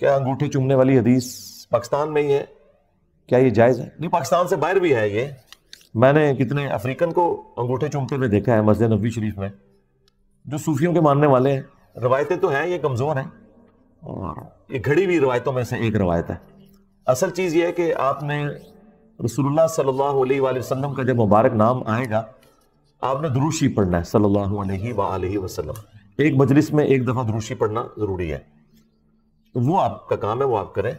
क्या अंगूठे चुमने वाली हदीस पाकिस्तान में ही है क्या ये जायज़ है नहीं पाकिस्तान से बाहर भी है ये मैंने कितने अफ्रीकन को अंगूठे चुमते हुए देखा है मस्जिद नबी शरीफ में जो सूफियों के मानने वाले हैं रवायतें तो हैं ये कमज़ोर हैं और ये घड़ी हुई रवायतों में से एक रवायत है असल चीज़ ये है कि आपने रसोल्ला सल्ला वसलम का जब मुबारक नाम आएगा आपने दुरुशी पढ़ना है सल्ला वसलम एक मजलिस में एक दफ़ा दुरुशी पढ़ना ज़रूरी है वो आपका काम है वो आप करें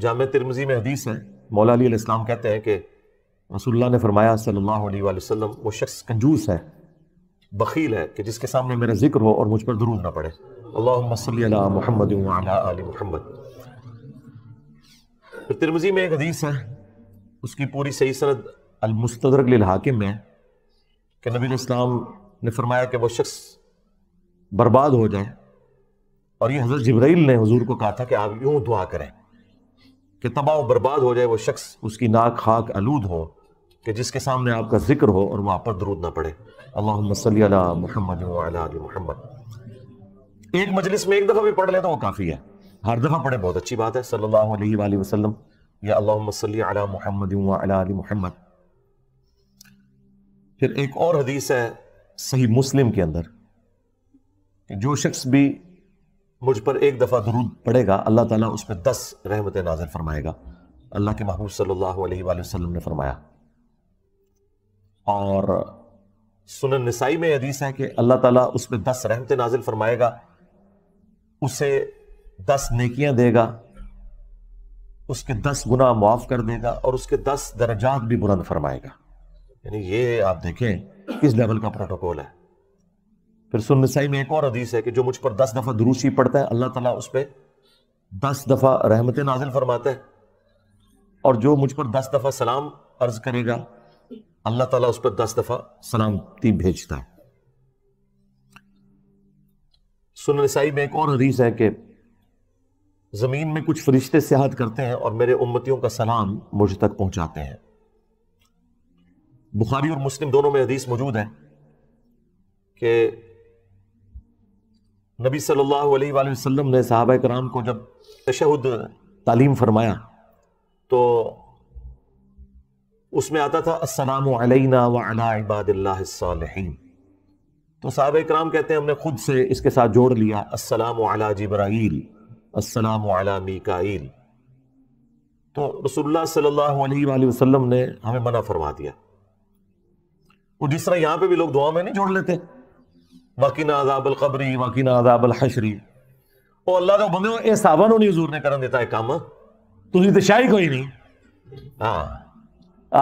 जाम तिरमजी में हदीस है मौलाली इस्लाम कहते हैं कि रसुल्ला ने फरमाया सल्लल्लाहु अलैहि वसल्लम वो शख्स कंजूस है बखील है कि जिसके सामने मेरा जिक्र हो और मुझ पर दुरूद ना पड़े अल्लाह मोहम्मद मोहम्मद तिरमजी में एक हदीस है उसकी पूरी सही सरद अलमुस्तरक हाकिम में कि नबी इस्लाम ने फरमाया कि वह शख्स बर्बाद हो जाए और ये हज़रत जबराइल ने हजूर को कहा था कि आप यूं दुआ करें कि तबाह बर्बाद हो जाए वो शख्स उसकी नाक खाक आलूद हो कि जिसके सामने आपका जिक्र हो और वहां पर दरूद ना पड़े अल्लाह मोहम्मद मोहम्मद एक मजलिस में एक दफ़ा भी पढ़ लेता तो काफ़ी है हर दफ़ा पढ़े बहुत अच्छी बात है सल्लल्लाहु अलैहि वसल्लम या अल्लाह सल महमद फिर एक और हदीस है सही मुस्लिम के अंदर जो शख्स भी मुझ पर एक दफ़ा दरूद पड़ेगा अल्लाह ताला उस पर दस रहमत नाजर फरमाएगा अल्लाह के महबूब सल्लल्लाहु अलैहि वसल्लम ने फरमाया और सुन नसाई में हदीस है कि अल्लाह ताला उस पर दस रहमत नाजिल फरमाएगा उसे दस नेकियां देगा उसके दस गुना मुआफ़ कर देगा और उसके दस दर्जात भी बुलंद फरमाएगा यानी ये आप देखें किस लेवल का प्रोटोकॉल है फिर सुन नसाई में एक और हदीस है कि जो मुझ पर दस दफ़ा दुरूसी पड़ता है अल्लाह ताला उस पर दस दफ़ा रहमत नाजिल फरमाते हैं और जो मुझ पर दस दफ़ा सलाम अर्ज करेगा अल्लाह ताला उस पर दस दफ़ा सलामती भेजता है सुन नसाई में एक और हदीस है कि ज़मीन में कुछ फरिश्ते सियाहत करते हैं और मेरे उम्मतियों का सलाम मुझ तक पहुंचाते हैं बुखारी और मुस्लिम दोनों में हदीस मौजूद है कि नबी सल्लल्लाहु अलैहि वसल्लम ने साहब कराम को जब तशहद तालीम फरमाया तो उसमें आता था असलम वबादिल्लाम तो साहब कराम कहते हैं हमने खुद से इसके साथ जोड़ लिया असलम अला जब्राईल असलम अला मीकाईल तो रसुल्ला सल्लल्लाहु अलैहि वसल्लम ने हमें मना फरमा दिया और जिस तरह यहाँ पे भी लोग दुआ में नहीं जोड़ लेते ਵਾਕਿਨਾ आजाबल ਕਬਰੀ ਵਾਕਿਨਾ आजाबल हशरी ਉਹ अल्लाह ਦੇ बंदे ਇਹ ਸਾਹਬਾਂ ਨੂੰ हजूर ने कर ਕਰਨ ਦਿੱਤਾ काम ਕੰਮ तो शाही कोई नहीं हाँ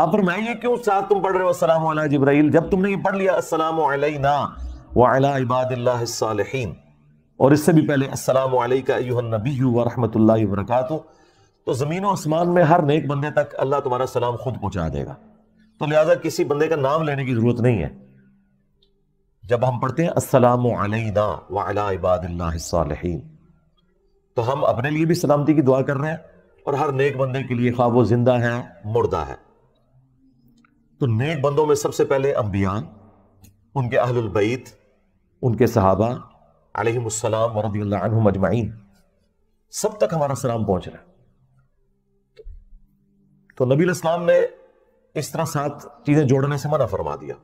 आप पर मैं ये क्यों साथ तुम पढ़ रहे हो असलम जब्राइल जब तुमने ये पढ़ लिया असलम वाला इबादिल्लाहन और इससे भी पहले असलम नबी वरहमतुल्लाह वरकत तो ज़मीन आसमान में हर नेक बंदे तक अल्लाह तुम्हारा सलाम खुद पहुँचा देगा तो लिहाजा किसी बंदे का नाम लेने की ज़रूरत नहीं है जब हम पढ़ते हैं असलम वाला तो हम अपने लिए भी सलामती की दुआ कर रहे हैं और हर नेक बंदे के लिए खा वो जिंदा है मुर्दा है तो नेक बंदों में सबसे पहले अम्बिया उनके अहलबैत उनके सहाबा अलहमसलाम वरदी सब तक हमारा सलाम पहुंच रहा है तो नबी इस्लाम ने इस तरह सात चीजें जोड़ने से मना फरमा दिया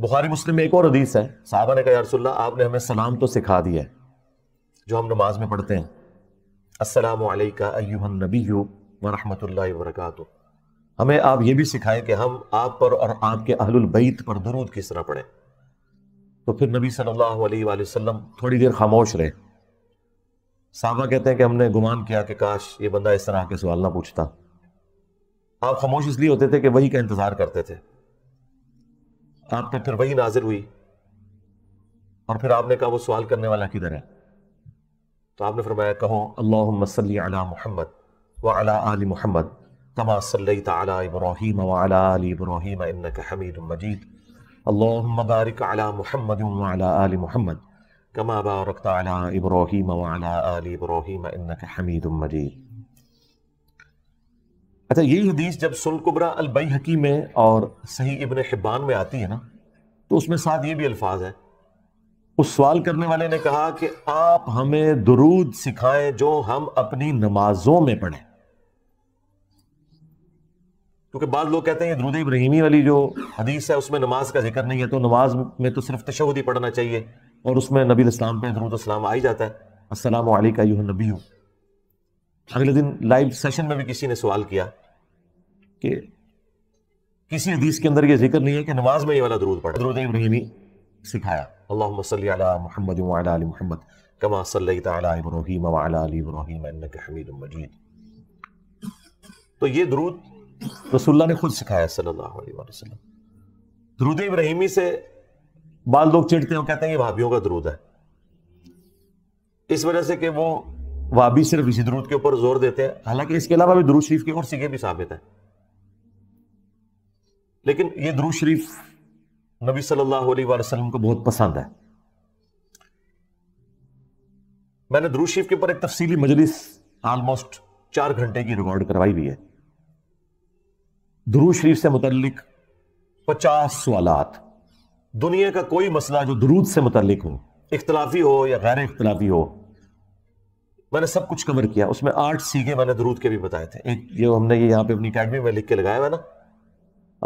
बुखारी मुस्लिम में एक और हदीस है साहबा ने कहा रसुल्ला आपने हमें सलाम तो सिखा दिया है जो हम नमाज में पढ़ते हैं अस्सलाम अयुहन नबी वरहमतुल्ला वरक हमें आप ये भी सिखाएं कि हम आप पर और आपके अहलबैत पर दरूद किस तरह पढ़ें तो फिर नबी सल्लल्लाहु अलैहि वसल्लम थोड़ी देर खामोश रहे साहबा कहते हैं कि हमने गुमान किया कि काश ये बंदा इस तरह के सवाल ना पूछता आप खामोश इसलिए होते थे कि वही का इंतज़ार करते थे आप पे फिर वही नाजिर हुई और फिर आपने कहा वो सवाल करने वाला किधर है तो आपने फरमाया कहो अल्लाह अला मोहम्मद व अला आल मोहम्मद कमा सल्लई अला इब्राहिम व अला हमीद मजीद अल्लाहुम्म बारिक अला मोहम्मद व अला आल मोहम्मद कमा बारकत अला इब्राहिम व अला आल इब्राहिम इन्नक मजीद अच्छा यही हदीस जब सुलकुबरा अलबई हकी में और सही इबन हिब्बान में आती है ना तो उसमें साथ ये भी अल्फाज है उस सवाल करने वाले ने कहा कि आप हमें दरूद सिखाएं जो हम अपनी नमाजों में पढ़ें क्योंकि बाद लोग कहते हैं दरूद इब्राहिमी वाली जो हदीस है उसमें नमाज का जिक्र नहीं है तो नमाज में तो सिर्फ तशहद ही पढ़ना चाहिए और उसमें नबी इस्लाम पे दरूद इस्लाम आ ही जाता है असलम नबी हूँ अगले दिन लाइव सेशन में भी किसी ने सवाल किया कि किसी हदीस के अंदर ये जिक्र नहीं है कि नमाज में ये वाला दरूद पढ़ा दरूद इब्राहिमी सिखाया अल्लाह सल्ली अला मोहम्मद अली मोहम्मद कमा सल्ली इब्राहिम व अला इब्राहिम इन्नक हमीद मजीद तो ये दरूद रसूलुल्लाह ने खुद सिखाया सल्लल्लाहु अलैहि वसल्लम दरूद इब्राहिमी से बाल लोग चिढ़ते हैं कहते हैं ये भाभीियों का दरूद है इस वजह से कि वो वह भी सिर्फ इसी दरूद के ऊपर जोर देते हैं हालांकि इसके अलावा भी दरूज शरीफ के और सिगे भी साबित है लेकिन ये दरूज शरीफ नबी सल्लल्लाहु अलैहि वसल्लम को बहुत पसंद है मैंने दरूज शरीफ के ऊपर एक तफसीली मजलिस ऑलमोस्ट चार घंटे की रिकॉर्ड करवाई हुई है दरूज शरीफ से मुतलिक पचास सवालत दुनिया का कोई मसला जो दरूद से मुतलिक हो इख्तलाफी हो या गैर इख्तलाफी हो मैंने सब कुछ कवर किया उसमें आठ सीखे मैंने दरूद के भी बताए थे एक ये हमने ये यहाँ पे अपनी अकेडमी में लिख के लगाया है ना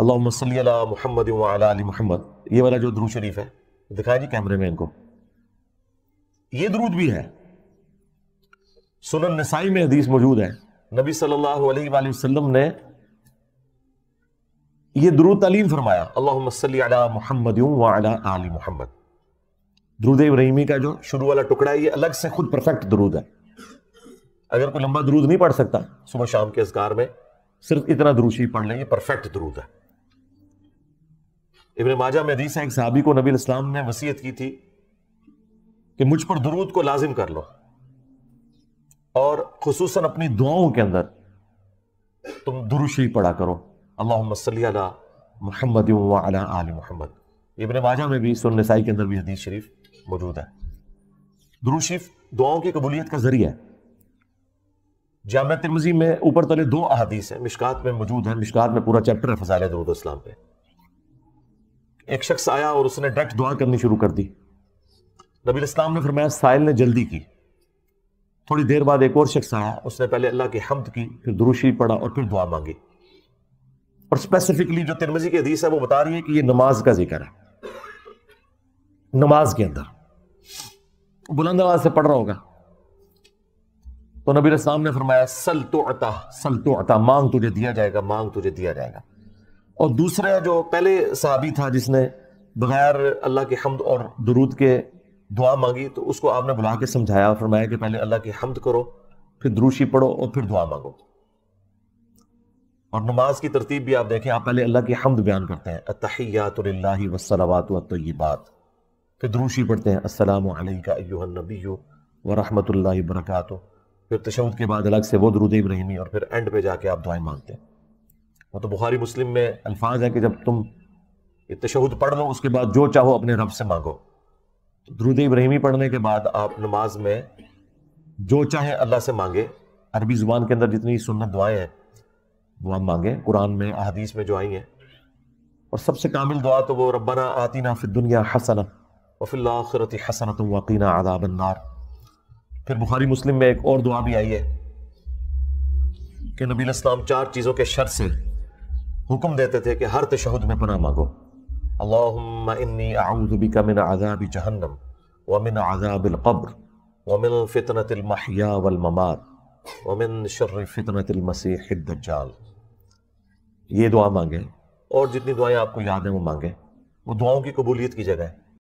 अल्लाह मसल मोहम्मद अली मोहम्मद ये वाला जो दरूद शरीफ है दिखाया जी कैमरे में इनको ये दरूद भी है सुन नसाई में हदीस मौजूद है नबी सल्लल्लाहु अलैहि वसल्लम ने ये दरूद तालीम फरमाया अल्लाह मसल मोहम्मद अली मोहम्मद दरूद इब्राहिमी का जो शुरू वाला टुकड़ा है ये अलग से खुद परफेक्ट दरूद है अगर कोई लंबा दरूद नहीं पढ़ सकता सुबह शाम के असगार में सिर्फ इतना दरूद ही पढ़ लेंगे परफेक्ट दरूद है इबन माजा में हदीस है एक साहबी को नबी इस्लाम ने वसीयत की थी कि मुझ पर दरूद को लाजिम कर लो और खसूस अपनी दुआओं के अंदर तुम दुरुशी पढ़ा करो अल्लाह मोहम्मद मोहम्मद इबन माजा में भी सुन नसाई के अंदर भी हदीस शरीफ मौजूद है दुरुशरीफ दुआओं की कबूलियत का जरिया है जाम तिरमजी में ऊपर तले दो अदीस हैं मिशकात में मौजूद है मिशकात में पूरा चैप्टर है फजाल दरूद इस्लाम पे एक शख्स आया और उसने डायरेक्ट दुआ करनी शुरू कर दी नबी इस्लाम ने फरमाया साहिल ने जल्दी की थोड़ी देर बाद एक और शख्स आया उसने पहले अल्लाह की हमद की फिर दुरुशी पढ़ा और फिर दुआ मांगी और स्पेसिफिकली जो तिरमजी की हदीस है वो बता रही है कि ये नमाज का जिक्र है नमाज के अंदर बुलंद आवाज से पढ़ रहा होगा तो नबी इस्लाम ने फरमाया सल तो अता सल तो अता मांग तुझे दिया जाएगा मांग तुझे दिया जाएगा और दूसरा जो पहले सहाबी था जिसने बगैर अल्लाह के हमद और दरूद के दुआ मांगी तो उसको आपने बुला के समझाया फरमाया कि पहले अल्लाह की हमद करो फिर दुरूशी पढ़ो और फिर दुआ मांगो और नमाज की तरतीब भी आप देखें आप पहले अल्लाह की हमद बयान करते हैं अतहियात वसलावात बात फिर दुरूशी पढ़ते हैं असलम नबी रहमतुल्लाहि व वरक़ातु फिर तशद के बाद अलग से वो दरुद इब्राहिमी और फिर एंड पे जाके आप दुआएं मांगते हैं वो तो बुखारी मुस्लिम में अल्फाज है कि जब तुम ये तशद पढ़ लो उसके बाद जो चाहो अपने रब से मांगो तो दरुद इब्राहिमी पढ़ने के बाद आप नमाज में जो चाहे अल्लाह से मांगे अरबी ज़ुबान के अंदर जितनी सुनत दुआएं हैं वो आप मांगे कुरान में अहदीस में जो आई हैं और सबसे कामिल दुआ तो वो रबाना आतीना फिर दुनिया हसना वफिल्ला हसनत वकीना आदाबनार फिर बुखारी मुस्लिम में एक और दुआ भी आई है कि नबी इस्लाम चार चीज़ों के शर से हुक्म देते थे कि हर तशहद में पना मांगो अल्लाबिका जहन्नम वमिन आज़ाबिलकब्र वमिन फ़ितनतमहिया वमिन शर फ़ितनतमसीहदजाल ये दुआ मांगे और जितनी दुआएं आपको याद हैं वो मांगे वो दुआओं की कबूलियत की जगह है